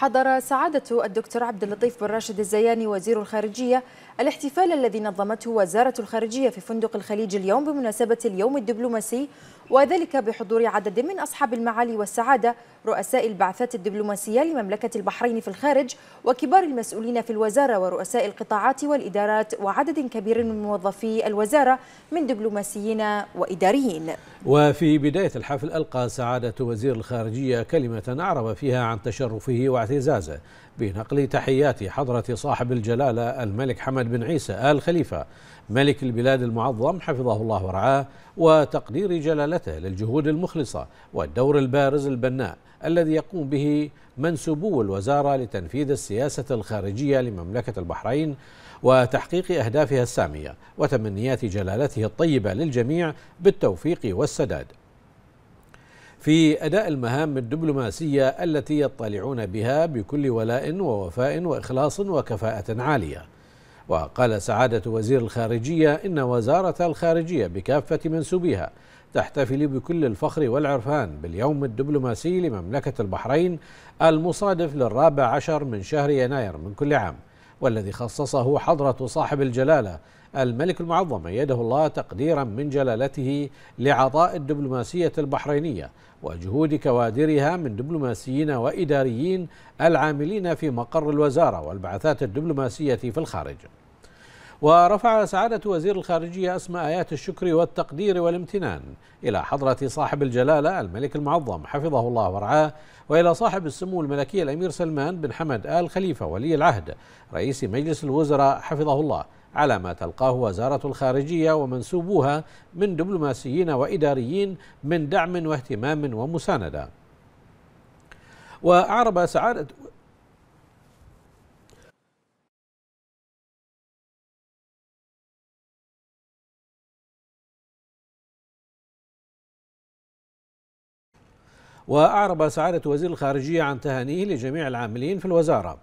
حضر سعادة الدكتور عبد اللطيف بن راشد الزياني وزير الخارجية الاحتفال الذي نظمته وزارة الخارجية في فندق الخليج اليوم بمناسبة اليوم الدبلوماسي وذلك بحضور عدد من أصحاب المعالي والسعادة رؤساء البعثات الدبلوماسية لمملكة البحرين في الخارج وكبار المسؤولين في الوزارة ورؤساء القطاعات والإدارات وعدد كبير من موظفي الوزارة من دبلوماسيين وإداريين وفي بداية الحفل ألقى سعادة وزير الخارجية كلمة أعرب فيها عن تشرفه واعتزازه بنقل تحيات حضرة صاحب الجلالة الملك حمد محمد بن عيسى آل خليفة ملك البلاد المعظم حفظه الله ورعاه وتقدير جلالته للجهود المخلصة والدور البارز البناء الذي يقوم به منسوبو الوزارة لتنفيذ السياسة الخارجية لمملكة البحرين وتحقيق أهدافها السامية وتمنيات جلالته الطيبة للجميع بالتوفيق والسداد في أداء المهام الدبلوماسية التي يطلعون بها بكل ولاء ووفاء وإخلاص وكفاءة عالية وقال سعادة وزير الخارجية إن وزارة الخارجية بكافة منسوبيها تحتفل بكل الفخر والعرفان باليوم الدبلوماسي لمملكة البحرين المصادف للرابع عشر من شهر يناير من كل عام والذي خصصه حضرة صاحب الجلالة الملك المعظم أيده الله تقديرا من جلالته لعطاء الدبلوماسية البحرينية وجهود كوادرها من دبلوماسيين وإداريين العاملين في مقر الوزارة والبعثات الدبلوماسية في الخارج ورفع سعادة وزير الخارجية أسماء آيات الشكر والتقدير والامتنان إلى حضرة صاحب الجلالة الملك المعظم حفظه الله ورعاه وإلى صاحب السمو الملكي الأمير سلمان بن حمد آل خليفة ولي العهد رئيس مجلس الوزراء حفظه الله على ما تلقاه وزارة الخارجية ومنسوبوها من دبلوماسيين وإداريين من دعم واهتمام ومساندة وأعرب سعادة وأعرب سعادة وزير الخارجية عن تهانيه لجميع العاملين في الوزارة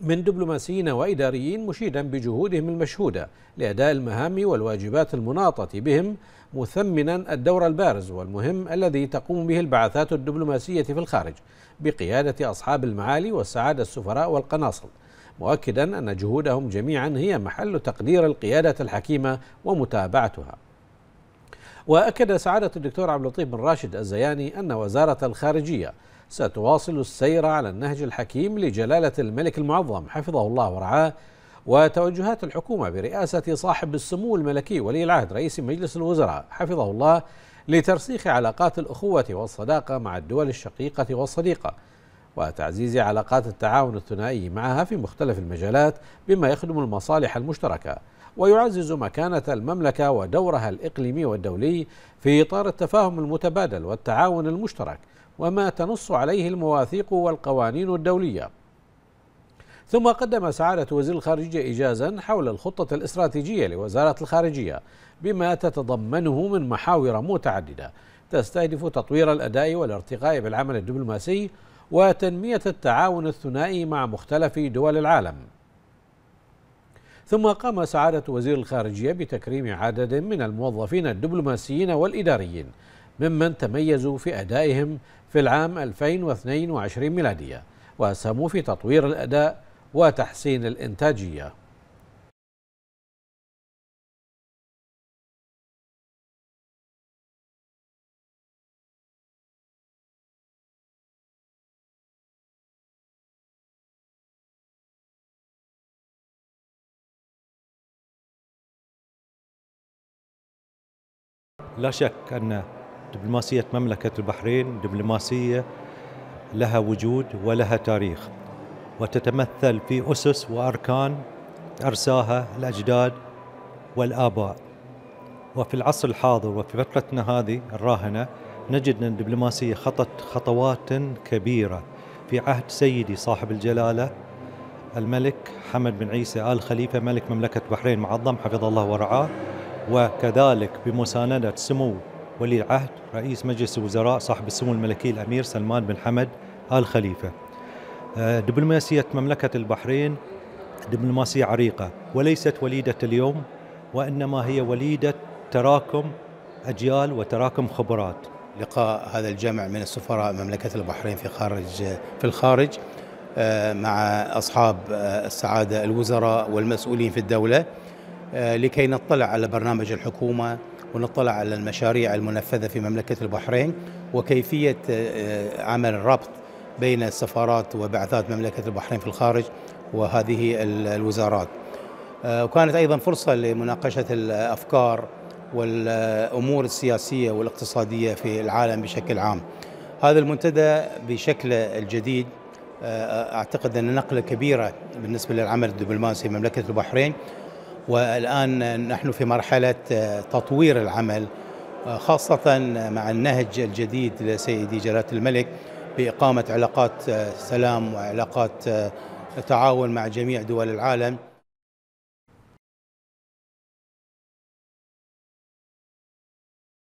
من دبلوماسيين وإداريين مشيدا بجهودهم المشهودة لأداء المهام والواجبات المناطة بهم مثمنا الدور البارز والمهم الذي تقوم به البعثات الدبلوماسية في الخارج بقيادة أصحاب المعالي والسعادة السفراء والقناصل مؤكدا أن جهودهم جميعا هي محل تقدير القيادة الحكيمة ومتابعتها وأكد سعادة الدكتور عبد اللطيف بن راشد الزياني أن وزارة الخارجية ستواصل السير على النهج الحكيم لجلالة الملك المعظم حفظه الله ورعاه وتوجهات الحكومة برئاسة صاحب السمو الملكي ولي العهد رئيس مجلس الوزراء حفظه الله لترسيخ علاقات الأخوة والصداقة مع الدول الشقيقة والصديقة وتعزيز علاقات التعاون الثنائي معها في مختلف المجالات بما يخدم المصالح المشتركه ويعزز مكانة المملكة ودورها الإقليمي والدولي في إطار التفاهم المتبادل والتعاون المشترك وما تنص عليه المواثيق والقوانين الدولية ثم قدم سعادة وزير الخارجية إجازا حول الخطة الاستراتيجية لوزارة الخارجية بما تتضمنه من محاور متعددة تستهدف تطوير الأداء والارتقاء بالعمل الدبلوماسي وتنمية التعاون الثنائي مع مختلف دول العالم ثم قام سعادة وزير الخارجية بتكريم عدد من الموظفين الدبلوماسيين والإداريين ممن تميزوا في أدائهم في العام 2022 ميلادية وأسهموا في تطوير الأداء وتحسين الإنتاجية لا شك أن دبلوماسية مملكة البحرين دبلوماسية لها وجود ولها تاريخ وتتمثل في أسس وأركان أرساها الأجداد والآباء وفي العصر الحاضر وفي فترتنا هذه الراهنة نجد أن الدبلوماسية خطت خطوات كبيرة في عهد سيدي صاحب الجلالة الملك حمد بن عيسى آل خليفة ملك مملكة البحرين معظم حفظه الله ورعاه وكذلك بمساندة سمو ولي العهد رئيس مجلس الوزراء صاحب السمو الملكي الأمير سلمان بن حمد آل خليفة آه، دبلوماسية مملكة البحرين دبلوماسية عريقة وليست وليدة اليوم وإنما هي وليدة تراكم أجيال وتراكم خبرات لقاء هذا الجمع من السفراء مملكة البحرين في خارج في الخارج آه، مع أصحاب آه، السعادة الوزراء والمسؤولين في الدولة آه، لكي نطلع على برنامج الحكومة ونطلع على المشاريع المنفذة في مملكة البحرين وكيفية آه، آه، عمل الربط بين السفارات وبعثات مملكة البحرين في الخارج وهذه الوزارات وكانت أيضا فرصة لمناقشة الأفكار والأمور السياسية والاقتصادية في العالم بشكل عام هذا المنتدى بشكله الجديد أعتقد أن نقلة كبيرة بالنسبة للعمل الدبلوماسي في مملكة البحرين والآن نحن في مرحلة آه، تطوير العمل آه، خاصة مع النهج الجديد لسيدي جلالة الملك بإقامة علاقات آه، سلام وعلاقات تعاون مع جميع دول العالم